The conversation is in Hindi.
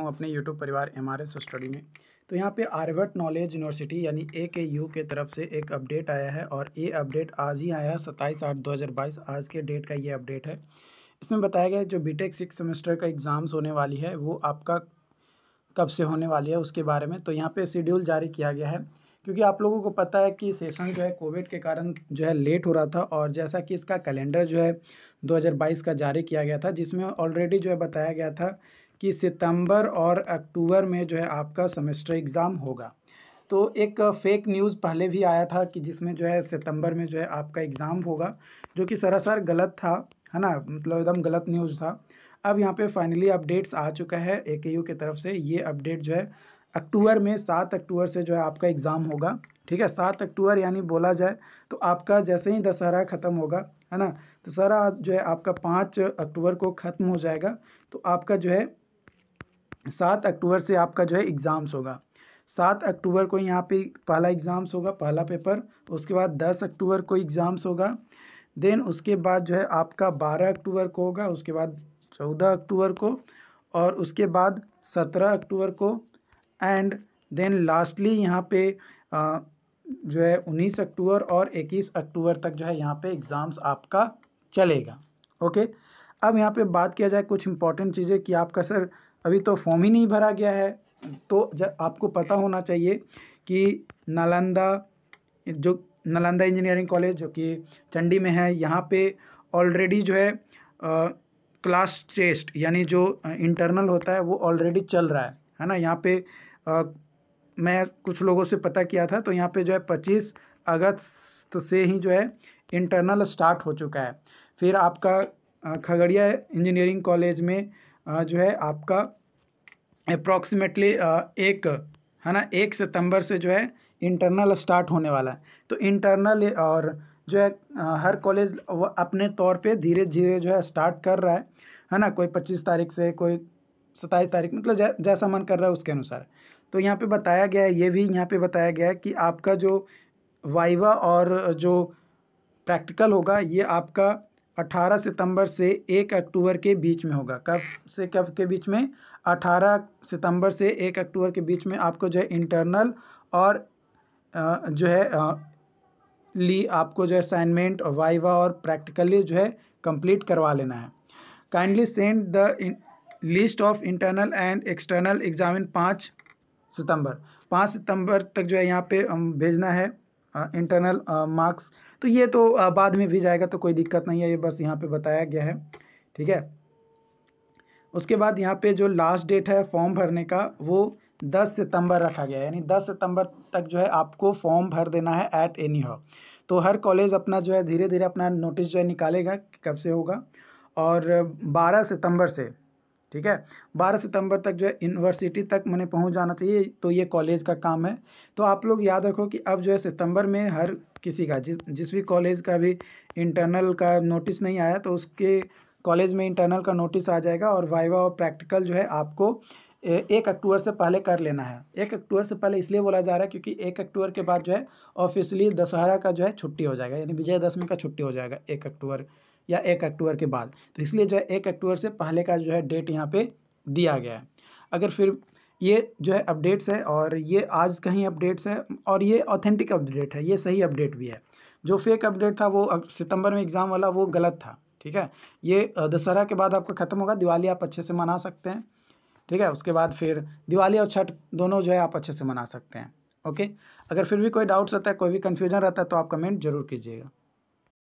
हूँ अपने यूट्यूब परिवार एम आर एस स्टडी में तो यहाँ पे आर्यवर्ट नॉलेज यूनिवर्सिटी यानी ए के यू के तरफ से एक अपडेट आया है और ये अपडेट आज ही आया है सत्ताईस आठ दो हज़ार बाईस आज के डेट का ये अपडेट है इसमें बताया गया है जो बी टेक सिक्स सेमेस्टर का एग्ज़ाम्स होने वाली है वो आपका कब से होने वाली है उसके बारे में तो यहाँ पर शेड्यूल जारी किया गया है क्योंकि आप लोगों को पता है कि सेशन जो है कोविड के कारण जो है लेट हो रहा था और जैसा कि इसका कैलेंडर जो है 2022 का जारी किया गया था जिसमें ऑलरेडी जो है बताया गया था कि सितंबर और अक्टूबर में जो है आपका सेमेस्टर एग्ज़ाम होगा तो एक फेक न्यूज़ पहले भी आया था कि जिसमें जो है सितंबर में जो है आपका एग्ज़ाम होगा जो कि सरासर गलत था है ना मतलब एकदम गलत न्यूज़ था अब यहाँ पे फाइनली अपडेट्स आ चुका है ए के यू की तरफ से ये अपडेट जो है अक्टूबर में सात अक्टूबर से जो है आपका एग्ज़ाम होगा ठीक है सात अक्टूबर यानी बोला जाए तो आपका जैसे ही दशहरा ख़त्म होगा है ना तो सारा जो है आपका पाँच अक्टूबर को ख़त्म हो जाएगा तो आपका जो है सात अक्टूबर से आपका जो है एग्ज़ाम्स होगा सात अक्टूबर को यहाँ पे पहला एग्ज़ाम्स होगा पहला पेपर उसके बाद दस अक्टूबर को एग्ज़ाम्स होगा देन उसके बाद जो है आपका बारह अक्टूबर को होगा उसके बाद चौदह अक्टूबर को और उसके बाद सत्रह अक्टूबर को एंड देन लास्टली यहाँ पे आ, जो है उन्नीस अक्टूबर और इक्कीस अक्टूबर तक जो है यहाँ पे एग्ज़ाम्स आपका चलेगा ओके अब यहाँ पे बात किया जाए कुछ इंपॉर्टेंट चीज़ें कि आपका सर अभी तो फॉर्म ही नहीं भरा गया है तो जब आपको पता होना चाहिए कि नालंदा जो नालंदा इंजीनियरिंग कॉलेज जो कि चंडी में है यहाँ पे ऑलरेडी जो है आ, क्लास टेस्ट यानी जो इंटरनल होता है वो ऑलरेडी चल रहा है है ना यहाँ पे आ, मैं कुछ लोगों से पता किया था तो यहाँ पे जो है पच्चीस अगस्त से ही जो है इंटरनल स्टार्ट हो चुका है फिर आपका खगड़िया इंजीनियरिंग कॉलेज में जो है आपका अप्रॉक्सीमेटली एक है ना एक सितंबर से जो है इंटरनल स्टार्ट होने वाला है तो इंटरनल और जो है हर कॉलेज अपने तौर पे धीरे धीरे जो है स्टार्ट कर रहा है है ना कोई पच्चीस तारीख से कोई सत्ताईस तारीख मतलब जै, जैसा मन कर रहा है उसके अनुसार तो यहाँ पे बताया गया है ये भी यहाँ पे बताया गया है कि आपका जो वाइवा और जो प्रैक्टिकल होगा ये आपका 18 सितंबर से 1 अक्टूबर के बीच में होगा कब से कब के बीच में 18 सितंबर से 1 अक्टूबर के बीच में आपको जो है इंटरनल और जो है ली आपको जो है असाइनमेंट और वाइवा और प्रैक्टिकली जो है कंप्लीट करवा लेना है kindly send the list of internal and external examine पाँच सितंबर पाँच सितंबर तक जो है यहाँ पे भेजना है इंटरनल मार्क्स तो ये तो बाद में भी जाएगा तो कोई दिक्कत नहीं है ये बस यहाँ पे बताया गया है ठीक है उसके बाद यहाँ पे जो लास्ट डेट है फॉर्म भरने का वो दस सितंबर रखा गया है यानी दस सितंबर तक जो है आपको फॉर्म भर देना है एट एनी हाउ तो हर कॉलेज अपना जो है धीरे धीरे अपना नोटिस जो है निकालेगा कब से होगा और बारह सितंबर से ठीक है 12 सितंबर तक जो है यूनिवर्सिटी तक मैंने पहुंच जाना चाहिए तो ये कॉलेज का काम है तो आप लोग याद रखो कि अब जो है सितंबर में हर किसी का जिस जिस भी कॉलेज का भी इंटरनल का नोटिस नहीं आया तो उसके कॉलेज में इंटरनल का नोटिस आ जाएगा और वाइवा और प्रैक्टिकल जो है आपको एक अक्टूबर से पहले कर लेना है एक अक्टूबर से पहले इसलिए बोला जा रहा है क्योंकि एक अक्टूबर के बाद जो है ऑफिशियली दशहरा का जो है छुट्टी हो जाएगा यानी विजयदशमी का छुट्टी हो जाएगा एक अक्टूबर या एक अक्टूबर के बाद तो इसलिए जो है एक अक्टूबर से पहले का जो है डेट यहाँ पे दिया गया है अगर फिर ये जो है अपडेट्स है और ये आज कहीं अपडेट्स है और ये ऑथेंटिक अपडेट है ये सही अपडेट भी है जो फेक अपडेट था वो सितंबर में एग्ज़ाम वाला वो गलत था ठीक है ये दशहरा के बाद आपका ख़त्म होगा दिवाली आप अच्छे से मना सकते हैं ठीक है उसके बाद फिर दिवाली और छठ दोनों जो है आप अच्छे से मना सकते हैं ओके अगर फिर भी कोई डाउट्स रहता है कोई भी कन्फ्यूजन रहता है तो आप कमेंट जरूर कीजिएगा